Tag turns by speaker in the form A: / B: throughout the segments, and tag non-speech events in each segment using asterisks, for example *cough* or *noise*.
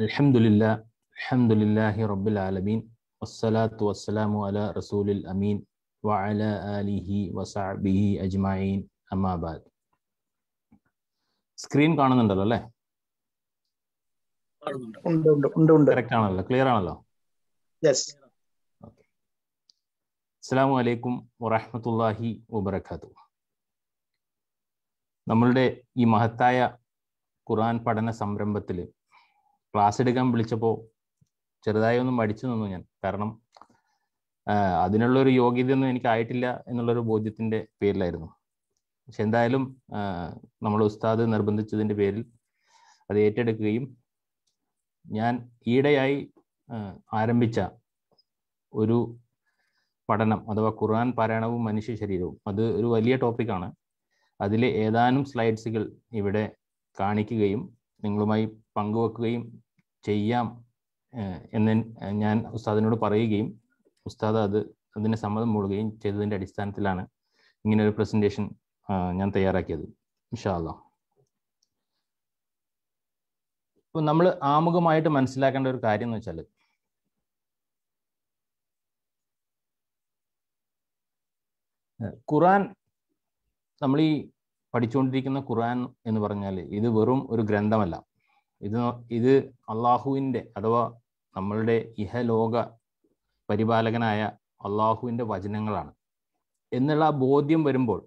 A: അൽഹംദുലില്ല അൽഹംദുലില്ലാഹി റബ്ബിൽ ആലമീൻ വസ്സലാത്തു വസ്സലാമു അല റസൂലിൽ അമീൻ വഅല ആലിഹി വസഅബിഹി അജ്മഈൻ അമ്മാബാദ് സ്ക്രീൻ കാണുന്നുണ്ടല്ലോ അല്ലേ കറക്റ്റ് ആണല്ലോ ക്ലിയർ ആണല്ലോ അസ്സലാമു അലൈക്കും വറഹമത്തല്ലാഹി വബർക്കാത്തു നമ്മളുടെ ഈ മഹത്തായ ഖുർആൻ പഠന സംരംഭത്തിൽ ക്ലാസ് എടുക്കാൻ വിളിച്ചപ്പോൾ ചെറുതായി ഒന്ന് മടിച്ചു നിന്നു ഞാൻ കാരണം അതിനുള്ള ഒരു യോഗ്യതയൊന്നും എനിക്കായിട്ടില്ല എന്നുള്ളൊരു ബോധ്യത്തിന്റെ പേരിലായിരുന്നു പക്ഷെ എന്തായാലും നമ്മൾ ഉസ്താദ് നിർബന്ധിച്ചതിന്റെ പേരിൽ അത് ഏറ്റെടുക്കുകയും ഞാൻ ഈയിടെയായി ആരംഭിച്ച ഒരു പഠനം അഥവാ ഖുർആൻ പാരായണവും മനുഷ്യ ശരീരവും അത് ഒരു വലിയ ടോപ്പിക്കാണ് അതിലെ ഏതാനും സ്ലൈഡ്സുകൾ ഇവിടെ കാണിക്കുകയും നിങ്ങളുമായി പങ്കുവെക്കുകയും ചെയ്യാം എന്ന് ഞാൻ ഉസ്താദിനോട് പറയുകയും ഉസ്താദ് അത് അതിന് സമ്മതം മൂടുകയും ചെയ്തതിൻ്റെ അടിസ്ഥാനത്തിലാണ് ഇങ്ങനെ ഒരു പ്രസൻറ്റേഷൻ ഞാൻ തയ്യാറാക്കിയത് ഇൻഷാല്ല ഇപ്പം നമ്മൾ ആമുഖമായിട്ട് മനസ്സിലാക്കേണ്ട ഒരു കാര്യം എന്ന് വെച്ചാൽ ഖുറാൻ നമ്മൾ ഈ പഠിച്ചുകൊണ്ടിരിക്കുന്ന ഖുറാൻ എന്ന് പറഞ്ഞാൽ ഇത് വെറും ഒരു ഗ്രന്ഥമല്ല ഇത് ഇത് അള്ളാഹുവിൻ്റെ അഥവാ നമ്മളുടെ ഇഹലോക പരിപാലകനായ അള്ളാഹുവിൻ്റെ വചനങ്ങളാണ് എന്നുള്ള ബോധ്യം വരുമ്പോൾ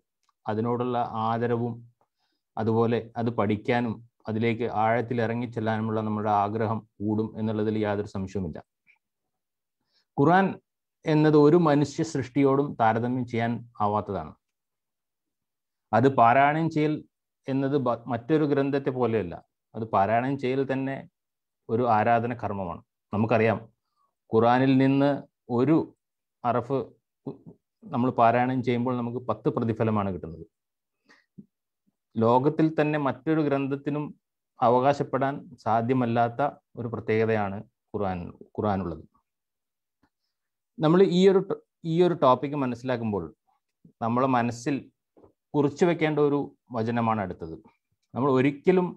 A: അതിനോടുള്ള ആദരവും അതുപോലെ അത് പഠിക്കാനും അതിലേക്ക് ആഴത്തിൽ ഇറങ്ങിച്ചെല്ലാനുമുള്ള നമ്മുടെ ആഗ്രഹം കൂടും എന്നുള്ളതിൽ യാതൊരു സംശയവുമില്ല ഖുറാൻ എന്നത് ഒരു മനുഷ്യ സൃഷ്ടിയോടും താരതമ്യം ചെയ്യാൻ ആവാത്തതാണ് അത് പാരായണം ചെയ്യൽ എന്നത് മറ്റൊരു ഗ്രന്ഥത്തെ പോലെയല്ല അത് പാരായണം ചെയ്യൽ തന്നെ ഒരു ആരാധന കർമ്മമാണ് നമുക്കറിയാം ഖുറാനിൽ നിന്ന് ഒരു അറഫ് നമ്മൾ പാരായണം ചെയ്യുമ്പോൾ നമുക്ക് പത്ത് പ്രതിഫലമാണ് കിട്ടുന്നത് ലോകത്തിൽ തന്നെ മറ്റൊരു ഗ്രന്ഥത്തിനും അവകാശപ്പെടാൻ സാധ്യമല്ലാത്ത ഒരു പ്രത്യേകതയാണ് ഖുറാൻ ഖുറാനുള്ളത് നമ്മൾ ഈ ഒരു ഈ ഒരു ടോപ്പിക്ക് മനസ്സിലാക്കുമ്പോൾ നമ്മളെ മനസ്സിൽ കുറിച്ചു വെക്കേണ്ട ഒരു വചനമാണ് അടുത്തത് നമ്മൾ ഒരിക്കലും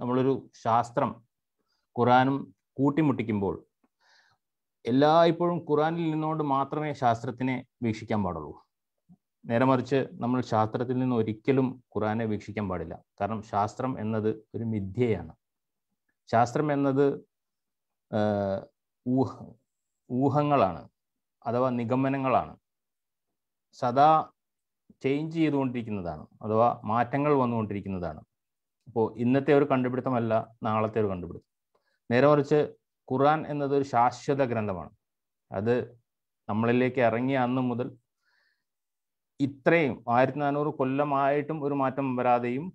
A: നമ്മളൊരു ശാസ്ത്രം ഖുറാനും കൂട്ടിമുട്ടിക്കുമ്പോൾ എല്ലായ്പ്പോഴും ഖുറാനിൽ നിന്നുകൊണ്ട് മാത്രമേ ശാസ്ത്രത്തിനെ വീക്ഷിക്കാൻ പാടുള്ളൂ നേരെ മറിച്ച് നമ്മൾ ശാസ്ത്രത്തിൽ നിന്ന് ഒരിക്കലും ഖുറാനെ വീക്ഷിക്കാൻ പാടില്ല കാരണം ശാസ്ത്രം എന്നത് ഒരു മിഥ്യയാണ് ശാസ്ത്രം എന്നത് ഊഹ ഊഹങ്ങളാണ് അഥവാ നിഗമനങ്ങളാണ് സദാ ചേഞ്ച് ചെയ്തുകൊണ്ടിരിക്കുന്നതാണ് അഥവാ മാറ്റങ്ങൾ വന്നുകൊണ്ടിരിക്കുന്നതാണ് അപ്പോൾ ഇന്നത്തെ ഒരു കണ്ടുപിടുത്തമല്ല നാളത്തെ ഒരു കണ്ടുപിടുത്തം നേരെ മറിച്ച് ഖുറാൻ എന്നത് ഒരു ശാശ്വത ഗ്രന്ഥമാണ് അത് നമ്മളിലേക്ക് ഇറങ്ങിയ അന്ന് മുതൽ ഇത്രയും ആയിരത്തി നാനൂറ് കൊല്ലമായിട്ടും ഒരു മാറ്റം വരാതെയും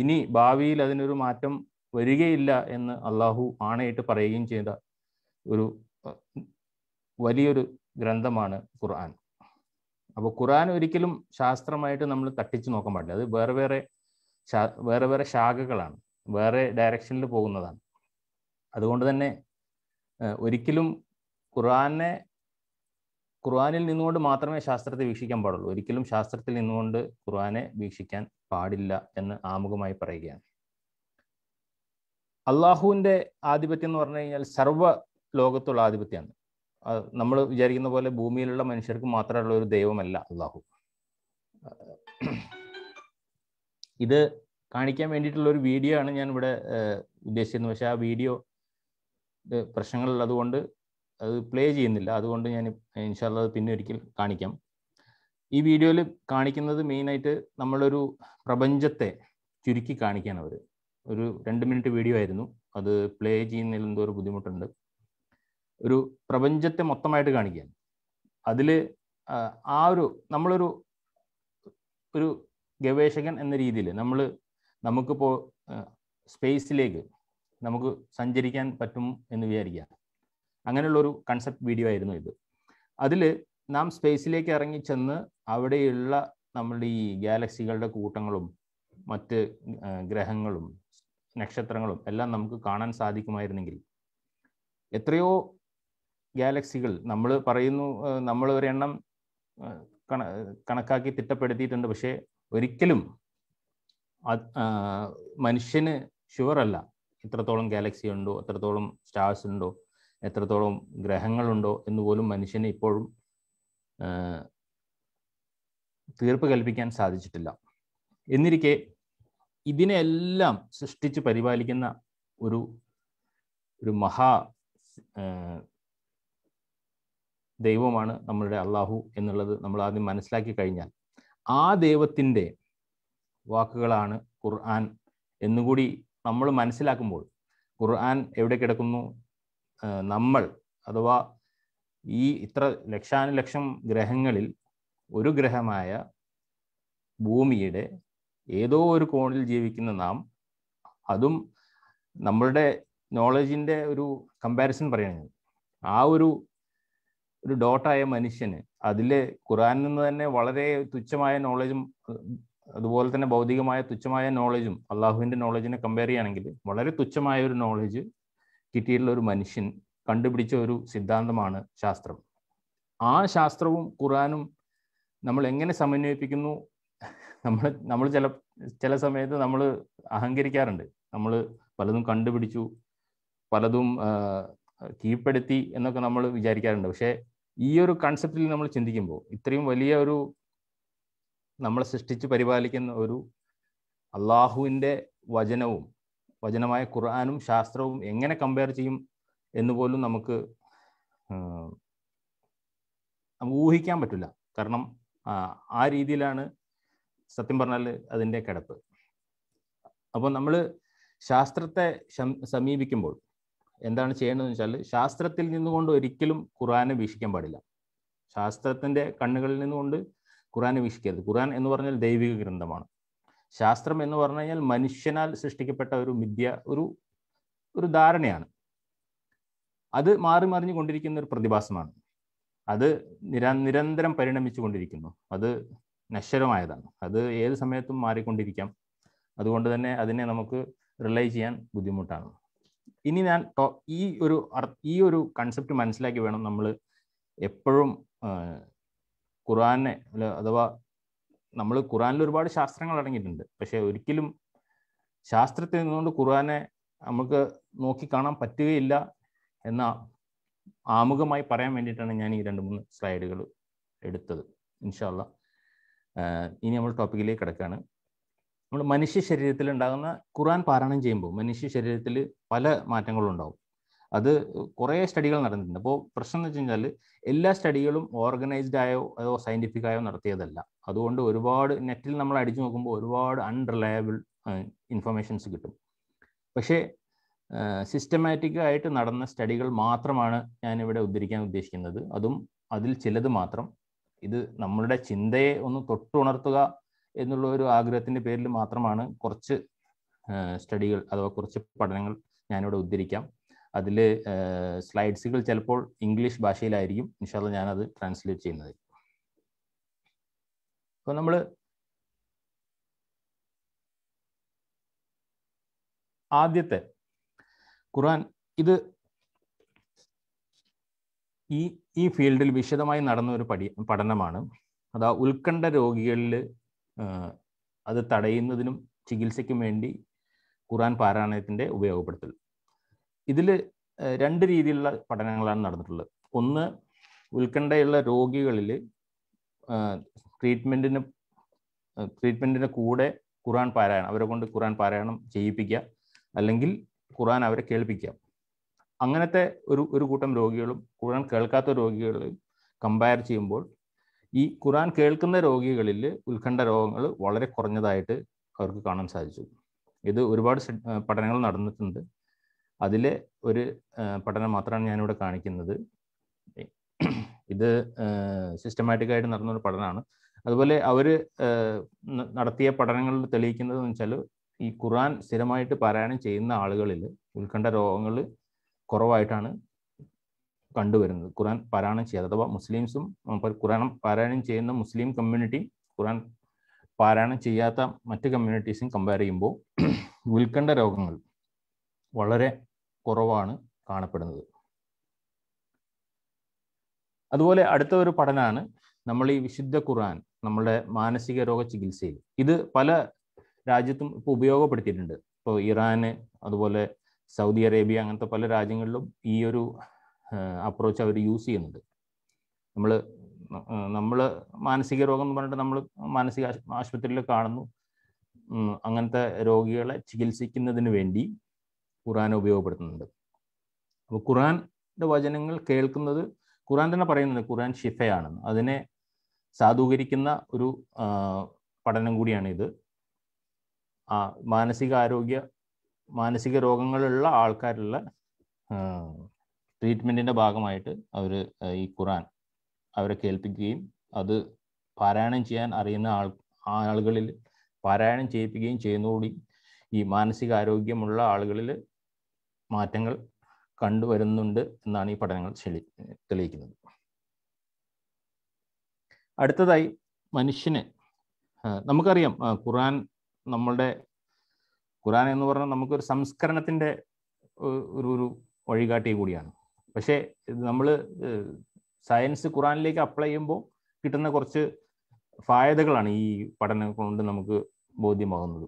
A: ഇനി ഭാവിയിൽ അതിനൊരു മാറ്റം വരികയില്ല എന്ന് അള്ളാഹു ആണയിട്ട് പറയുകയും ചെയ്ത ഒരു വലിയൊരു ഗ്രന്ഥമാണ് ഖുർആൻ അപ്പോൾ ഖുർആൻ ഒരിക്കലും ശാസ്ത്രമായിട്ട് നമ്മൾ തട്ടിച്ചു നോക്കാൻ പാടില്ല അത് വേറെ വേറെ വേറെ വേറെ ശാഖകളാണ് വേറെ ഡയറക്ഷനിൽ പോകുന്നതാണ് അതുകൊണ്ട് തന്നെ ഒരിക്കലും ഖുറാനെ ഖുർആാനിൽ നിന്നുകൊണ്ട് മാത്രമേ ശാസ്ത്രത്തെ വീക്ഷിക്കാൻ പാടുള്ളൂ ഒരിക്കലും ശാസ്ത്രത്തിൽ നിന്നുകൊണ്ട് ഖുർആനെ വീക്ഷിക്കാൻ പാടില്ല എന്ന് ആമുഖമായി പറയുകയാണ് അള്ളാഹുവിൻ്റെ ആധിപത്യം എന്ന് പറഞ്ഞു കഴിഞ്ഞാൽ സർവ്വ ലോകത്തുള്ള ആധിപത്യമാണ് നമ്മൾ വിചാരിക്കുന്ന പോലെ ഭൂമിയിലുള്ള മനുഷ്യർക്ക് മാത്രമുള്ള ഒരു ദൈവമല്ല അള്ളാഹു ഇത് കാണിക്കാൻ വേണ്ടിയിട്ടുള്ള ഒരു വീഡിയോ ആണ് ഞാൻ ഇവിടെ ഉദ്ദേശിച്ചിരുന്നത് പക്ഷേ ആ വീഡിയോ പ്രശ്നങ്ങളുള്ളതുകൊണ്ട് അത് പ്ലേ ചെയ്യുന്നില്ല അതുകൊണ്ട് ഞാൻ ഇൻഷാല്ല അത് പിന്നെ ഒരിക്കൽ കാണിക്കാം ഈ വീഡിയോയിൽ കാണിക്കുന്നത് മെയിനായിട്ട് നമ്മളൊരു പ്രപഞ്ചത്തെ ചുരുക്കി കാണിക്കാൻ അവർ ഒരു രണ്ട് മിനിറ്റ് വീഡിയോ ആയിരുന്നു അത് പ്ലേ ചെയ്യുന്നതിൽ എന്തോ ഒരു ബുദ്ധിമുട്ടുണ്ട് ഒരു പ്രപഞ്ചത്തെ മൊത്തമായിട്ട് കാണിക്കാൻ അതിൽ ആ ഒരു നമ്മളൊരു ഒരു ഗവേഷകൻ എന്ന രീതിയിൽ നമ്മൾ നമുക്കിപ്പോൾ സ്പേസിലേക്ക് നമുക്ക് സഞ്ചരിക്കാൻ പറ്റും എന്ന് വിചാരിക്കാം അങ്ങനെയുള്ളൊരു കൺസെപ്റ്റ് വീഡിയോ ആയിരുന്നു ഇത് അതിൽ നാം സ്പേസിലേക്ക് ഇറങ്ങി ചെന്ന് അവിടെയുള്ള നമ്മളുടെ ഈ ഗാലക്സികളുടെ കൂട്ടങ്ങളും മറ്റ് ഗ്രഹങ്ങളും നക്ഷത്രങ്ങളും എല്ലാം നമുക്ക് കാണാൻ സാധിക്കുമായിരുന്നെങ്കിൽ എത്രയോ ഗാലക്സികൾ നമ്മൾ പറയുന്നു നമ്മൾ ഒരെണ്ണം കണ കണക്കാക്കി തിട്ടപ്പെടുത്തിയിട്ടുണ്ട് പക്ഷേ ഒരിക്കലും മനുഷ്യന് ഷുവറല്ല ഇത്രത്തോളം ഗാലക്സി ഉണ്ടോ എത്രത്തോളം സ്റ്റാർസ് ഉണ്ടോ എത്രത്തോളം ഗ്രഹങ്ങളുണ്ടോ എന്ന് പോലും മനുഷ്യന് ഇപ്പോഴും തീർപ്പ് കൽപ്പിക്കാൻ സാധിച്ചിട്ടില്ല എന്നിരിക്കെ ഇതിനെല്ലാം സൃഷ്ടിച്ച് പരിപാലിക്കുന്ന ഒരു ഒരു മഹാ ദൈവമാണ് നമ്മളുടെ അള്ളാഹു എന്നുള്ളത് നമ്മൾ ആദ്യം മനസ്സിലാക്കി കഴിഞ്ഞാൽ ആ ദൈവത്തിൻ്റെ വാക്കുകളാണ് ഖുർആൻ എന്നുകൂടി നമ്മൾ മനസ്സിലാക്കുമ്പോൾ ഖുർആൻ എവിടെ കിടക്കുന്നു നമ്മൾ അഥവാ ഈ ഇത്ര ലക്ഷാനുലക്ഷം ഗ്രഹങ്ങളിൽ ഒരു ഗ്രഹമായ ഭൂമിയുടെ ഏതോ ഒരു കോണിൽ ജീവിക്കുന്ന നാം അതും നമ്മളുടെ നോളജിൻ്റെ ഒരു കമ്പാരിസൺ പറയുന്നത് ആ ഒരു ഒരു ഡോട്ടായ മനുഷ്യന് അതിൽ ഖുറാനിൽ നിന്ന് തന്നെ വളരെ തുച്ഛമായ നോളജും അതുപോലെ തന്നെ ഭൗതികമായ തുച്ഛമായ നോളജും അള്ളാഹുവിൻ്റെ നോളജിനെ കമ്പയർ ചെയ്യുകയാണെങ്കിൽ വളരെ തുച്ഛമായ ഒരു നോളജ് കിട്ടിയിട്ടുള്ള ഒരു മനുഷ്യൻ കണ്ടുപിടിച്ച ഒരു സിദ്ധാന്തമാണ് ശാസ്ത്രം ആ ശാസ്ത്രവും ഖുറാനും നമ്മൾ എങ്ങനെ സമന്വയിപ്പിക്കുന്നു നമ്മൾ നമ്മൾ ചില ചില സമയത്ത് നമ്മൾ അഹങ്കരിക്കാറുണ്ട് നമ്മൾ പലതും കണ്ടുപിടിച്ചു പലതും കീഴ്പ്പെടുത്തി എന്നൊക്കെ നമ്മൾ വിചാരിക്കാറുണ്ട് പക്ഷേ ഈ ഒരു കൺസെപ്റ്റിൽ നമ്മൾ ചിന്തിക്കുമ്പോൾ ഇത്രയും വലിയ ഒരു നമ്മളെ സൃഷ്ടിച്ച് പരിപാലിക്കുന്ന ഒരു അള്ളാഹുവിൻ്റെ വചനവും വചനമായ ഖുർആാനും ശാസ്ത്രവും എങ്ങനെ കമ്പയർ ചെയ്യും എന്ന് പോലും നമുക്ക് നമുക്ക് ഊഹിക്കാൻ പറ്റില്ല കാരണം ആ രീതിയിലാണ് സത്യം പറഞ്ഞാൽ അതിൻ്റെ കിടപ്പ് അപ്പോൾ നമ്മൾ ശാസ്ത്രത്തെ സമീപിക്കുമ്പോൾ എന്താണ് ചെയ്യേണ്ടതെന്ന് വെച്ചാൽ ശാസ്ത്രത്തിൽ നിന്നുകൊണ്ട് ഒരിക്കലും ഖുറാനെ വീക്ഷിക്കാൻ പാടില്ല ശാസ്ത്രത്തിൻ്റെ കണ്ണുകളിൽ നിന്നുകൊണ്ട് ഖുറാനെ വീക്ഷിക്കരുത് ഖുറാൻ എന്ന് പറഞ്ഞാൽ ദൈവിക ഗ്രന്ഥമാണ് ശാസ്ത്രം എന്ന് പറഞ്ഞു കഴിഞ്ഞാൽ മനുഷ്യനാൽ സൃഷ്ടിക്കപ്പെട്ട ഒരു മിഥ്യ ഒരു ഒരു ധാരണയാണ് അത് മാറി മറിഞ്ഞുകൊണ്ടിരിക്കുന്ന കൊണ്ടിരിക്കുന്ന ഒരു പ്രതിഭാസമാണ് അത് നിര നിരന്തരം പരിണമിച്ചു കൊണ്ടിരിക്കുന്നു അത് നശ്വരമായതാണ് അത് ഏത് സമയത്തും മാറിക്കൊണ്ടിരിക്കാം അതുകൊണ്ട് തന്നെ അതിനെ നമുക്ക് റിലൈ ചെയ്യാൻ ബുദ്ധിമുട്ടാണ് ഇനി ഞാൻ ഈ ഒരു ഈ ഒരു കൺസെപ്റ്റ് മനസ്സിലാക്കി വേണം നമ്മൾ എപ്പോഴും ഖുറാനെ അഥവാ നമ്മൾ ഖുറാനിൽ ഒരുപാട് ശാസ്ത്രങ്ങൾ അടങ്ങിയിട്ടുണ്ട് പക്ഷെ ഒരിക്കലും ശാസ്ത്രത്തിൽ നിന്നുകൊണ്ട് ഖുറാനെ നമുക്ക് നോക്കി കാണാൻ പറ്റുകയില്ല എന്ന ആമുഖമായി പറയാൻ വേണ്ടിയിട്ടാണ് ഞാൻ ഈ രണ്ട് മൂന്ന് സ്ലൈഡുകൾ എടുത്തത് ഇൻഷാല്ല ഇനി നമ്മൾ ടോപ്പിക്കിലേക്ക് കിടക്കുകയാണ് നമ്മൾ മനുഷ്യ ശരീരത്തിൽ ഉണ്ടാകുന്ന ഖുറാൻ പാരായണം ചെയ്യുമ്പോൾ മനുഷ്യ ശരീരത്തിൽ പല മാറ്റങ്ങളും ഉണ്ടാവും അത് കുറേ സ്റ്റഡികൾ നടന്നിട്ടുണ്ട് അപ്പോൾ പ്രശ്നം എന്ന് വെച്ച് കഴിഞ്ഞാൽ എല്ലാ സ്റ്റഡികളും ഓർഗനൈസ്ഡ് ആയോ അതോ സയൻറ്റിഫിക് ആയോ നടത്തിയതല്ല അതുകൊണ്ട് ഒരുപാട് നെറ്റിൽ നമ്മൾ അടിച്ചു നോക്കുമ്പോൾ ഒരുപാട് അൺറിലയബിൾ ഇൻഫർമേഷൻസ് കിട്ടും പക്ഷേ സിസ്റ്റമാറ്റിക് ആയിട്ട് നടന്ന സ്റ്റഡികൾ മാത്രമാണ് ഞാനിവിടെ ഉദ്ധരിക്കാൻ ഉദ്ദേശിക്കുന്നത് അതും അതിൽ ചിലത് മാത്രം ഇത് നമ്മളുടെ ചിന്തയെ ഒന്ന് തൊട്ടുണർത്തുക എന്നുള്ള ഒരു ആഗ്രഹത്തിന്റെ പേരിൽ മാത്രമാണ് കുറച്ച് സ്റ്റഡികൾ അഥവാ കുറച്ച് പഠനങ്ങൾ ഞാനിവിടെ ഉദ്ധരിക്കാം അതിൽ സ്ലൈഡ്സുകൾ ചിലപ്പോൾ ഇംഗ്ലീഷ് ഭാഷയിലായിരിക്കും നിഷാദ് ഞാനത് ട്രാൻസ്ലേറ്റ് ചെയ്യുന്നത് അപ്പോൾ നമ്മൾ ആദ്യത്തെ ഖുർആൻ ഇത് ഈ ഈ ഫീൽഡിൽ വിശദമായി നടന്ന ഒരു പഠി പഠനമാണ് അതാ ഉത്കണ്ഠ രോഗികളിൽ അത് തടയുന്നതിനും ചികിത്സയ്ക്കും വേണ്ടി ഖുറാൻ പാരായണത്തിൻ്റെ ഉപയോഗപ്പെടുത്തൽ ഇതിൽ രണ്ട് രീതിയിലുള്ള പഠനങ്ങളാണ് നടന്നിട്ടുള്ളത് ഒന്ന് ഉത്കണ്ഠയുള്ള രോഗികളിൽ ട്രീറ്റ്മെൻറ്റിന് ട്രീറ്റ്മെൻറ്റിൻ്റെ കൂടെ ഖുറാൻ പാരായണം അവരെ കൊണ്ട് ഖുറാൻ പാരായണം ചെയ്യിപ്പിക്കുക അല്ലെങ്കിൽ ഖുറാൻ അവരെ കേൾപ്പിക്കാം അങ്ങനത്തെ ഒരു ഒരു കൂട്ടം രോഗികളും ഖുറാൻ കേൾക്കാത്ത രോഗികളും കമ്പയർ ചെയ്യുമ്പോൾ ഈ ഖുറാൻ കേൾക്കുന്ന രോഗികളിൽ ഉത്കണ്ഠ രോഗങ്ങൾ വളരെ കുറഞ്ഞതായിട്ട് അവർക്ക് കാണാൻ സാധിച്ചു ഇത് ഒരുപാട് പഠനങ്ങൾ നടന്നിട്ടുണ്ട് അതിലെ ഒരു പഠനം മാത്രമാണ് ഞാനിവിടെ കാണിക്കുന്നത് ഇത് സിസ്റ്റമാറ്റിക്കായിട്ട് നടന്നൊരു പഠനമാണ് അതുപോലെ അവർ നടത്തിയ പഠനങ്ങളിൽ തെളിയിക്കുന്നത് എന്ന് വെച്ചാൽ ഈ ഖുറാൻ സ്ഥിരമായിട്ട് പാരായണം ചെയ്യുന്ന ആളുകളിൽ ഉത്കണ്ഠ രോഗങ്ങൾ കുറവായിട്ടാണ് കണ്ടുവരുന്നത് ഖുറാൻ പാരായണം ചെയ്യാതെ അഥവാ മുസ്ലിംസും ഖുറാൻ പാരായണം ചെയ്യുന്ന മുസ്ലിം കമ്മ്യൂണിറ്റി ഖുറാൻ പാരായണം ചെയ്യാത്ത മറ്റ് കമ്മ്യൂണിറ്റീസും കമ്പയർ ചെയ്യുമ്പോൾ *clears throat* ഉൽക്കണ്ഠ രോഗങ്ങൾ വളരെ കുറവാണ് കാണപ്പെടുന്നത് അതുപോലെ അടുത്ത ഒരു പഠനമാണ് നമ്മൾ ഈ വിശുദ്ധ ഖുറാൻ നമ്മുടെ മാനസിക രോഗ ചികിത്സയിൽ ഇത് പല രാജ്യത്തും ഇപ്പോൾ ഉപയോഗപ്പെടുത്തിയിട്ടുണ്ട് ഇപ്പോൾ ഇറാന് അതുപോലെ സൗദി അറേബ്യ അങ്ങനത്തെ പല രാജ്യങ്ങളിലും ഈ ഒരു അപ്രോച്ച് അവർ യൂസ് ചെയ്യുന്നുണ്ട് നമ്മൾ നമ്മൾ മാനസിക രോഗം എന്ന് പറഞ്ഞിട്ട് നമ്മൾ മാനസിക ആശുപത്രിയിൽ കാണുന്നു അങ്ങനത്തെ രോഗികളെ ചികിത്സിക്കുന്നതിന് വേണ്ടി ഖുറാൻ ഉപയോഗപ്പെടുത്തുന്നുണ്ട് അപ്പോൾ ഖുറാൻ്റെ വചനങ്ങൾ കേൾക്കുന്നത് ഖുറാൻ തന്നെ പറയുന്നുണ്ട് ഖുറാൻ ഷിഫയാണെന്ന് അതിനെ സാധൂകരിക്കുന്ന ഒരു പഠനം ഇത് ആ മാനസികാരോഗ്യ മാനസിക രോഗങ്ങളുള്ള ആൾക്കാരുള്ള ട്രീറ്റ്മെൻറ്റിൻ്റെ ഭാഗമായിട്ട് അവർ ഈ ഖുറാൻ അവരെ കേൾപ്പിക്കുകയും അത് പാരായണം ചെയ്യാൻ അറിയുന്ന ആൾ ആളുകളിൽ പാരായണം ചെയ്യിപ്പിക്കുകയും ചെയ്യുന്നതുകൂടി ഈ മാനസികാരോഗ്യമുള്ള ആളുകളിൽ മാറ്റങ്ങൾ കണ്ടുവരുന്നുണ്ട് എന്നാണ് ഈ പഠനങ്ങൾ തെളിയിക്കുന്നത് അടുത്തതായി മനുഷ്യന് നമുക്കറിയാം ഖുറാൻ നമ്മളുടെ ഖുറാൻ എന്ന് പറഞ്ഞാൽ നമുക്കൊരു സംസ്കരണത്തിൻ്റെ ഒരു ഒരു വഴികാട്ടി കൂടിയാണ് പക്ഷേ നമ്മൾ സയൻസ് ഖുറാനിലേക്ക് അപ്ലൈ ചെയ്യുമ്പോൾ കിട്ടുന്ന കുറച്ച് ഫായതകളാണ് ഈ പഠനം കൊണ്ട് നമുക്ക് ബോധ്യമാകുന്നത്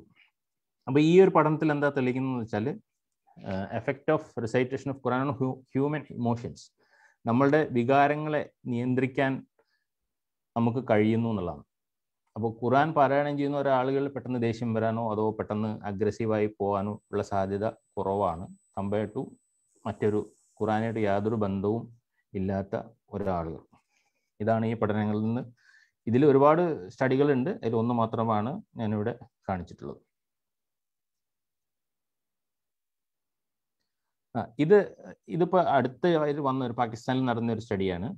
A: അപ്പോൾ ഈ ഒരു പഠനത്തിൽ എന്താ തെളിയിക്കുന്നത് വെച്ചാൽ effect of recitation of Quran human emotions നമ്മളുടെ വികാരങ്ങളെ നിയന്ത്രിക്കാൻ നമുക്ക് കഴിയുന്നു എന്നുള്ളതാണ് അപ്പോൾ ഖുറാൻ പാരായണം ചെയ്യുന്ന ഒരാളുകൾ പെട്ടെന്ന് ദേഷ്യം വരാനോ അതോ പെട്ടെന്ന് അഗ്രസീവായി പോകാനോ ഉള്ള സാധ്യത കുറവാണ് കമ്പയർ ടു മറ്റൊരു ഖുറാനായിട്ട് യാതൊരു ബന്ധവും ഇല്ലാത്ത ഒരാളുകൾ ഇതാണ് ഈ പഠനങ്ങളിൽ നിന്ന് ഇതിൽ ഒരുപാട് സ്റ്റഡികളുണ്ട് അതിൽ ഒന്ന് മാത്രമാണ് ഞാനിവിടെ കാണിച്ചിട്ടുള്ളത് ഇത് ഇതിപ്പോൾ അടുത്ത വന്ന ഒരു പാകിസ്ഥാനിൽ നടന്ന ഒരു സ്റ്റഡിയാണ്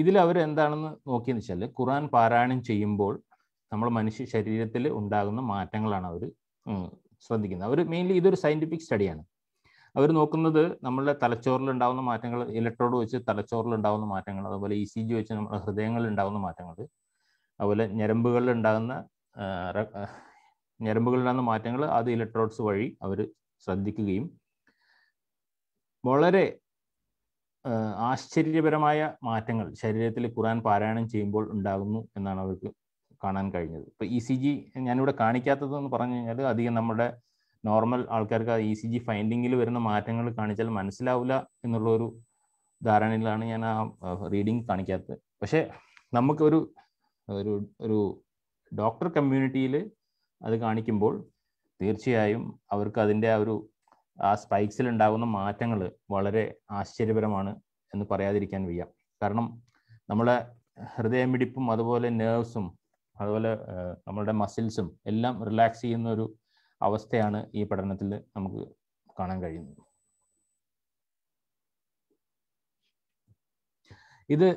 A: ഇതിൽ അവർ എന്താണെന്ന് നോക്കിയെന്ന് വെച്ചാൽ ഖുറാൻ പാരായണം ചെയ്യുമ്പോൾ നമ്മൾ മനുഷ്യ ശരീരത്തിൽ ഉണ്ടാകുന്ന മാറ്റങ്ങളാണ് അവർ ശ്രദ്ധിക്കുന്നത് അവർ മെയിൻലി ഇതൊരു സയൻറ്റിഫിക് സ്റ്റഡിയാണ് അവർ നോക്കുന്നത് നമ്മളുടെ തലച്ചോറിൽ ഉണ്ടാകുന്ന മാറ്റങ്ങൾ ഇലക്ട്രോഡ് വെച്ച് തലച്ചോറിൽ ഉണ്ടാകുന്ന മാറ്റങ്ങൾ അതുപോലെ ഇ സി ജി വെച്ച് നമ്മുടെ ഹൃദയങ്ങളിൽ ഉണ്ടാകുന്ന മാറ്റങ്ങൾ അതുപോലെ ഞരമ്പുകളിൽ ഉണ്ടാകുന്ന ഞരമ്പുകളിലുണ്ടാകുന്ന മാറ്റങ്ങൾ അത് ഇലക്ട്രോഡ്സ് വഴി അവർ ശ്രദ്ധിക്കുകയും വളരെ ആശ്ചര്യപരമായ മാറ്റങ്ങൾ ശരീരത്തിൽ ഖുറാൻ പാരായണം ചെയ്യുമ്പോൾ ഉണ്ടാകുന്നു എന്നാണ് അവർക്ക് കാണാൻ കഴിഞ്ഞത് ഇപ്പൊ ഇ സി ജി ഞാനിവിടെ കാണിക്കാത്തതെന്ന് പറഞ്ഞു കഴിഞ്ഞാൽ അധികം നമ്മുടെ നോർമൽ ആൾക്കാർക്ക് ഇ സി ജി ഫൈൻഡിങ്ങിൽ വരുന്ന മാറ്റങ്ങൾ കാണിച്ചാൽ മനസ്സിലാവില്ല എന്നുള്ളൊരു ധാരണയിലാണ് ഞാൻ ആ റീഡിങ് കാണിക്കാത്തത് പക്ഷേ നമുക്കൊരു ഒരു ഒരു ഡോക്ടർ കമ്മ്യൂണിറ്റിയിൽ അത് കാണിക്കുമ്പോൾ തീർച്ചയായും അവർക്ക് അതിൻ്റെ ആ ഒരു ആ സ്പൈക്സിൽ ഉണ്ടാകുന്ന മാറ്റങ്ങൾ വളരെ ആശ്ചര്യപരമാണ് എന്ന് പറയാതിരിക്കാൻ വയ്യ കാരണം നമ്മളെ ഹൃദയമിടിപ്പും അതുപോലെ നേഴ്സും അതുപോലെ നമ്മളുടെ മസിൽസും എല്ലാം റിലാക്സ് ചെയ്യുന്ന ഒരു അവസ്ഥയാണ് ഈ പഠനത്തിൽ നമുക്ക് കാണാൻ കഴിയുന്നത് ഇത്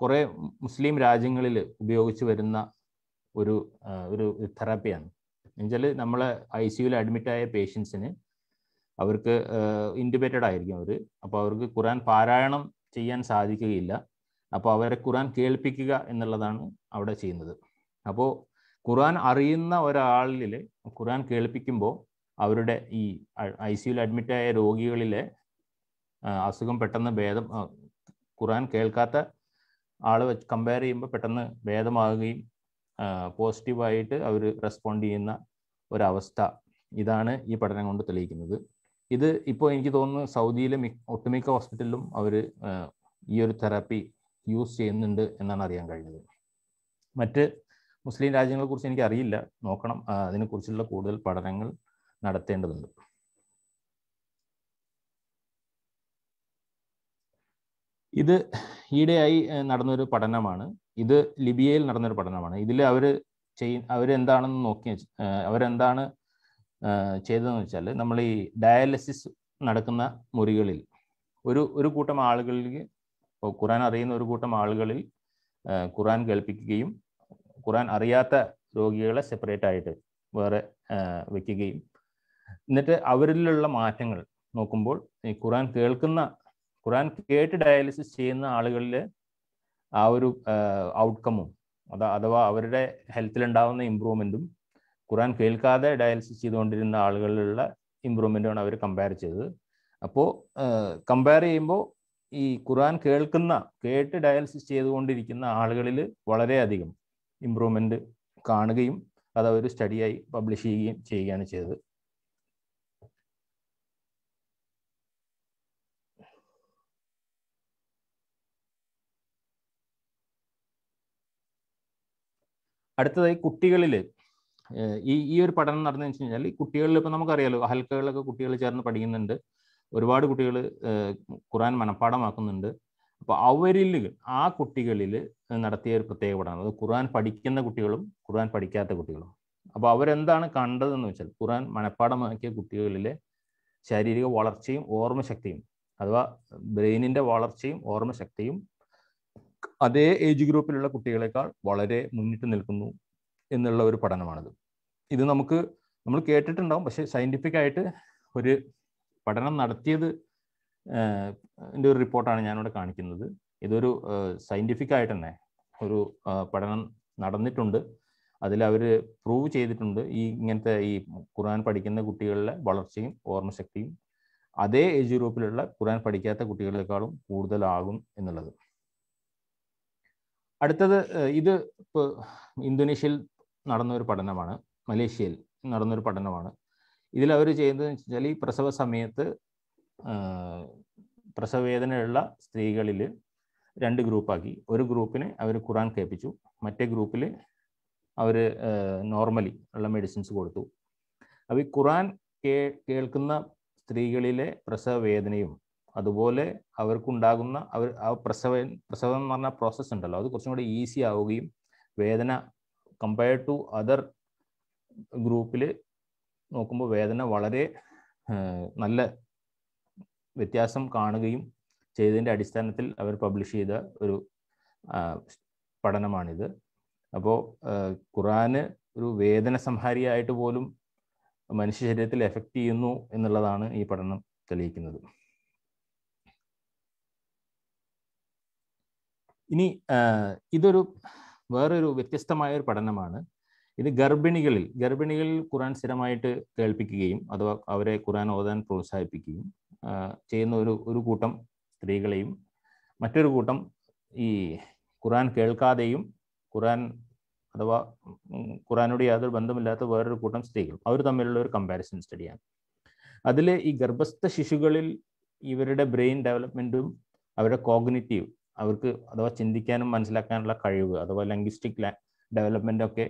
A: കുറേ മുസ്ലിം രാജ്യങ്ങളിൽ ഉപയോഗിച്ച് വരുന്ന ഒരു ഒരു തെറാപ്പിയാണ് എന്നുവെച്ചാൽ നമ്മളെ ഐ സിയുയിൽ അഡ്മിറ്റായ പേഷ്യൻസിന് അവർക്ക് ഇൻറ്റുബേറ്റഡ് ആയിരിക്കും അവർ അപ്പോൾ അവർക്ക് ഖുറാൻ പാരായണം ചെയ്യാൻ സാധിക്കുകയില്ല അപ്പോൾ അവരെ ഖുറാൻ കേൾപ്പിക്കുക എന്നുള്ളതാണ് അവിടെ ചെയ്യുന്നത് അപ്പോൾ ഖുർആൻ അറിയുന്ന ഒരാളിൽ ഖുർആൻ കേൾപ്പിക്കുമ്പോൾ അവരുടെ ഈ ഐ സിയുൽ അഡ്മിറ്റായ രോഗികളിലെ അസുഖം പെട്ടെന്ന് ഭേദം ഖുർആൻ കേൾക്കാത്ത ആൾ വെച്ച് കമ്പയർ ചെയ്യുമ്പോൾ പെട്ടെന്ന് ഭേദമാകുകയും പോസിറ്റീവായിട്ട് അവർ റെസ്പോണ്ട് ചെയ്യുന്ന ഒരവസ്ഥ ഇതാണ് ഈ പഠനം കൊണ്ട് തെളിയിക്കുന്നത് ഇത് ഇപ്പോൾ എനിക്ക് തോന്നുന്നു സൗദിയിലെ മി ഒട്ടുമിക്ക ഹോസ്പിറ്റലിലും അവർ ഈ ഒരു തെറാപ്പി യൂസ് ചെയ്യുന്നുണ്ട് എന്നാണ് അറിയാൻ കഴിഞ്ഞത് മറ്റ് മുസ്ലിം രാജ്യങ്ങളെ കുറിച്ച് എനിക്ക് അറിയില്ല നോക്കണം അതിനെക്കുറിച്ചുള്ള കൂടുതൽ പഠനങ്ങൾ നടത്തേണ്ടതുണ്ട് ഇത് ഈയിടെയായി നടന്നൊരു പഠനമാണ് ഇത് ലിബിയയിൽ നടന്നൊരു പഠനമാണ് ഇതിൽ അവർ ചെയ് അവരെന്താണെന്ന് നോക്കി അവരെന്താണ് ചെയ്തതെന്ന് വെച്ചാൽ നമ്മൾ ഈ ഡയാലിസിസ് നടക്കുന്ന മുറികളിൽ ഒരു ഒരു കൂട്ടം ആളുകളിൽ ഖുറാൻ അറിയുന്ന ഒരു കൂട്ടം ആളുകളിൽ ഖുറാൻ കേൾപ്പിക്കുകയും ഖുറാൻ അറിയാത്ത രോഗികളെ സെപ്പറേറ്റ് ആയിട്ട് വേറെ വെക്കുകയും എന്നിട്ട് അവരിലുള്ള മാറ്റങ്ങൾ നോക്കുമ്പോൾ ഈ ഖുറാൻ കേൾക്കുന്ന ഖുറാൻ കേട്ട് ഡയാലിസിസ് ചെയ്യുന്ന ആളുകളിൽ ആ ഒരു ഔട്ട്കമ്മും അത് അഥവാ അവരുടെ ഹെൽത്തിലുണ്ടാവുന്ന ഇമ്പ്രൂവ്മെൻറ്റും ഖുറാൻ കേൾക്കാതെ ഡയാലിസിസ് ചെയ്തുകൊണ്ടിരുന്ന ആളുകളിലുള്ള ഇമ്പ്രൂവ്മെൻറ്റുമാണ് അവർ കമ്പയർ ചെയ്തത് അപ്പോൾ കമ്പയർ ചെയ്യുമ്പോൾ ഈ ഖുറാൻ കേൾക്കുന്ന കേട്ട് ഡയാലിസിസ് ചെയ്തുകൊണ്ടിരിക്കുന്ന ആളുകളിൽ വളരെയധികം ഇമ്പ്രൂവ്മെൻ്റ് കാണുകയും അത് അവർ സ്റ്റഡിയായി പബ്ലിഷ് ചെയ്യുകയും ചെയ്യുകയാണ് ചെയ്തത് അടുത്തതായി കുട്ടികളിൽ ഈ ഈ ഒരു പഠനം നടന്നു വെച്ച് കഴിഞ്ഞാൽ ഈ കുട്ടികളിൽ ഇപ്പം നമുക്കറിയാലോ ഹൽക്കകളിലൊക്കെ കുട്ടികൾ ചേർന്ന് പഠിക്കുന്നുണ്ട് ഒരുപാട് കുട്ടികൾ ഖുറാൻ മനഃപ്പാഠമാക്കുന്നുണ്ട് അപ്പോൾ അവരിൽ ആ കുട്ടികളിൽ നടത്തിയ ഒരു പ്രത്യേക പഠനമാണ് അത് ഖുർആൻ പഠിക്കുന്ന കുട്ടികളും ഖുർആൻ പഠിക്കാത്ത കുട്ടികളും അപ്പോൾ അവരെന്താണ് കണ്ടതെന്ന് വെച്ചാൽ ഖുർആൻ മനഃപ്പാടമാക്കിയ കുട്ടികളിലെ ശാരീരിക വളർച്ചയും ഓർമ്മശക്തിയും അഥവാ ബ്രെയിനിൻ്റെ വളർച്ചയും ഓർമ്മശക്തിയും അതേ ഏജ് ഗ്രൂപ്പിലുള്ള കുട്ടികളെക്കാൾ വളരെ മുന്നിട്ട് നിൽക്കുന്നു എന്നുള്ള ഒരു പഠനമാണിത് ഇത് നമുക്ക് നമ്മൾ കേട്ടിട്ടുണ്ടാവും പക്ഷേ സയൻറ്റിഫിക് ആയിട്ട് ഒരു പഠനം നടത്തിയത് ഒരു റിപ്പോർട്ടാണ് ഞാനിവിടെ കാണിക്കുന്നത് ഇതൊരു സയൻറ്റിഫിക് ആയിട്ട് തന്നെ ഒരു പഠനം നടന്നിട്ടുണ്ട് അതിൽ അവർ പ്രൂവ് ചെയ്തിട്ടുണ്ട് ഈ ഇങ്ങനത്തെ ഈ ഖുർആൻ പഠിക്കുന്ന കുട്ടികളിലെ വളർച്ചയും ഓർമ്മശക്തിയും അതേ ഏജ് ഗ്രൂപ്പിലുള്ള ഖുർആൻ പഠിക്കാത്ത കുട്ടികളെക്കാളും കൂടുതലാകും എന്നുള്ളത് അടുത്തത് ഇത് ഇപ്പോൾ ഇന്തോനേഷ്യയിൽ നടന്നൊരു പഠനമാണ് മലേഷ്യയിൽ നടന്നൊരു പഠനമാണ് ഇതിൽ അവർ ചെയ്യുന്നത് വെച്ചാൽ ഈ പ്രസവ സമയത്ത് പ്രസവേദനയുള്ള സ്ത്രീകളിൽ രണ്ട് ഗ്രൂപ്പാക്കി ഒരു ഗ്രൂപ്പിനെ അവർ ഖുറാൻ കേൾപ്പിച്ചു മറ്റേ ഗ്രൂപ്പിൽ അവർ നോർമലി ഉള്ള മെഡിസിൻസ് കൊടുത്തു അപ്പം ഈ ഖുറാൻ കേ കേൾക്കുന്ന സ്ത്രീകളിലെ പ്രസവവേദനയും അതുപോലെ അവർക്കുണ്ടാകുന്ന അവർ ആ പ്രസവ പ്രസവം എന്ന് പറഞ്ഞ പ്രോസസ്സ് ഉണ്ടല്ലോ അത് കുറച്ചും കൂടി ഈസി ആവുകയും വേദന കമ്പയർഡ് ടു അതർ ഗ്രൂപ്പിൽ നോക്കുമ്പോൾ വേദന വളരെ നല്ല വ്യത്യാസം കാണുകയും ചെയ്തതിൻ്റെ അടിസ്ഥാനത്തിൽ അവർ പബ്ലിഷ് ചെയ്ത ഒരു പഠനമാണിത് അപ്പോൾ ഖുറാന് ഒരു വേദന സംഹാരിയായിട്ട് പോലും മനുഷ്യ ശരീരത്തിൽ എഫക്റ്റ് ചെയ്യുന്നു എന്നുള്ളതാണ് ഈ പഠനം തെളിയിക്കുന്നത് ഇനി ഇതൊരു വേറൊരു വ്യത്യസ്തമായ ഒരു പഠനമാണ് ഇത് ഗർഭിണികളിൽ ഗർഭിണികളിൽ ഖുറാൻ സ്ഥിരമായിട്ട് കേൾപ്പിക്കുകയും അഥവാ അവരെ ഖുറാൻ ഓതാൻ പ്രോത്സാഹിപ്പിക്കുകയും ചെയ്യുന്ന ഒരു ഒരു കൂട്ടം സ്ത്രീകളെയും മറ്റൊരു കൂട്ടം ഈ ഖുറാൻ കേൾക്കാതെയും ഖുറാൻ അഥവാ ഖുറാനോട് യാതൊരു ബന്ധമില്ലാത്ത വേറൊരു കൂട്ടം സ്ത്രീകൾ അവർ തമ്മിലുള്ള ഒരു കമ്പാരിസൺ സ്റ്റഡിയാണ് അതിൽ ഈ ഗർഭസ്ഥ ശിശുക്കളിൽ ഇവരുടെ ബ്രെയിൻ ഡെവലപ്മെൻറ്റും അവരുടെ കോഗ്നിറ്റീവ് അവർക്ക് അഥവാ ചിന്തിക്കാനും മനസ്സിലാക്കാനുള്ള കഴിവ് അഥവാ ലംഗ്വിസ്റ്റിക് ഡെവലപ്മെൻ്റ് ഒക്കെ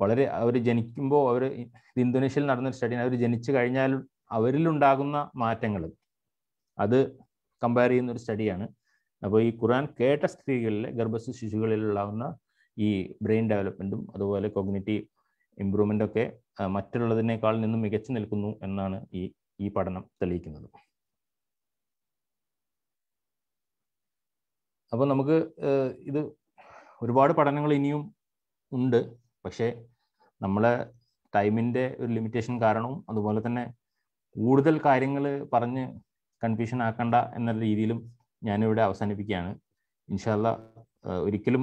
A: വളരെ അവർ ജനിക്കുമ്പോൾ അവർ ഇന്തോനേഷ്യയിൽ നടന്നൊരു സ്റ്റഡിയാണ് അവർ ജനിച്ചു കഴിഞ്ഞാലും അവരിലുണ്ടാകുന്ന മാറ്റങ്ങൾ അത് കമ്പയർ ചെയ്യുന്ന ഒരു സ്റ്റഡിയാണ് അപ്പോൾ ഈ ഖുർആൻ കേട്ട സ്ത്രീകളിലെ ഗർഭസ്ഥ ശിശുകളിലുണ്ടാകുന്ന ഈ ബ്രെയിൻ ഡെവലപ്മെൻറ്റും അതുപോലെ കൊഗ്നിറ്റീവ് ഇമ്പ്രൂവ്മെൻ്റ് ഒക്കെ മറ്റുള്ളതിനേക്കാൾ നിന്നും മികച്ചു നിൽക്കുന്നു എന്നാണ് ഈ ഈ പഠനം തെളിയിക്കുന്നത് അപ്പോൾ നമുക്ക് ഇത് ഒരുപാട് പഠനങ്ങൾ ഇനിയും ഉണ്ട് പക്ഷേ നമ്മളെ ടൈമിൻ്റെ ഒരു ലിമിറ്റേഷൻ കാരണവും അതുപോലെ തന്നെ കൂടുതൽ കാര്യങ്ങൾ പറഞ്ഞ് കൺഫ്യൂഷൻ ആക്കണ്ട എന്നുള്ള രീതിയിലും ഞാനിവിടെ അവസാനിപ്പിക്കുകയാണ് ഇൻഷാല്ല ഒരിക്കലും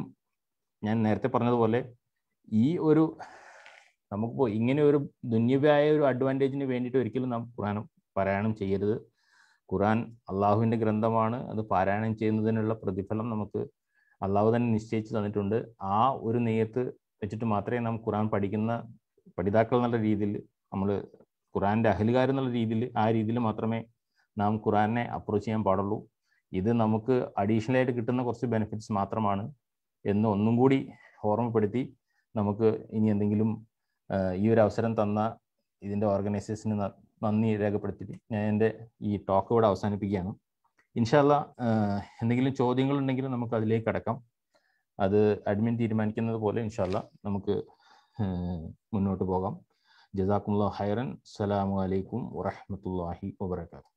A: ഞാൻ നേരത്തെ പറഞ്ഞതുപോലെ ഈ ഒരു നമുക്കിപ്പോൾ ഇങ്ങനെ ഒരു ദുന്യവ്യായ ഒരു അഡ്വാൻറ്റേജിന് വേണ്ടിയിട്ട് ഒരിക്കലും നാം ഖുറാനും പാരായണം ചെയ്യരുത് ഖുറാൻ അള്ളാഹുവിൻ്റെ ഗ്രന്ഥമാണ് അത് പാരായണം ചെയ്യുന്നതിനുള്ള പ്രതിഫലം നമുക്ക് അള്ളാഹു തന്നെ നിശ്ചയിച്ച് തന്നിട്ടുണ്ട് ആ ഒരു നെയ്യത്ത് വെച്ചിട്ട് മാത്രമേ നാം ഖുറാൻ പഠിക്കുന്ന പഠിതാക്കൾ എന്നുള്ള രീതിയിൽ നമ്മൾ ഖുറാൻ്റെ അഹലുകാരെന്നുള്ള രീതിയിൽ ആ രീതിയിൽ മാത്രമേ നാം ഖുറാനെ അപ്രോച്ച് ചെയ്യാൻ പാടുള്ളൂ ഇത് നമുക്ക് അഡീഷണൽ ആയിട്ട് കിട്ടുന്ന കുറച്ച് ബെനിഫിറ്റ്സ് മാത്രമാണ് എന്ന് ഒന്നും കൂടി ഓർമ്മപ്പെടുത്തി നമുക്ക് ഇനി എന്തെങ്കിലും ഈ ഒരു അവസരം തന്ന ഇതിൻ്റെ ഓർഗനൈസേഷന് നന്ദി രേഖപ്പെടുത്തിയിട്ട് ഞാൻ എൻ്റെ ഈ ടോക്ക് ഇവിടെ അവസാനിപ്പിക്കുകയാണ് ഇൻഷാല്ല എന്തെങ്കിലും ചോദ്യങ്ങൾ ഉണ്ടെങ്കിൽ നമുക്ക് അതിലേക്ക് അടക്കാം അത് അഡ്മിൻ തീരുമാനിക്കുന്നത് പോലെ ഇൻഷാല്ല നമുക്ക് മുന്നോട്ട് പോകാം ജസാക്കുള്ള ഹൈറൻ അസ്സലാമു അലൈക്കും വറഹമത്തല്ലാഹി വബർക്കാത്തു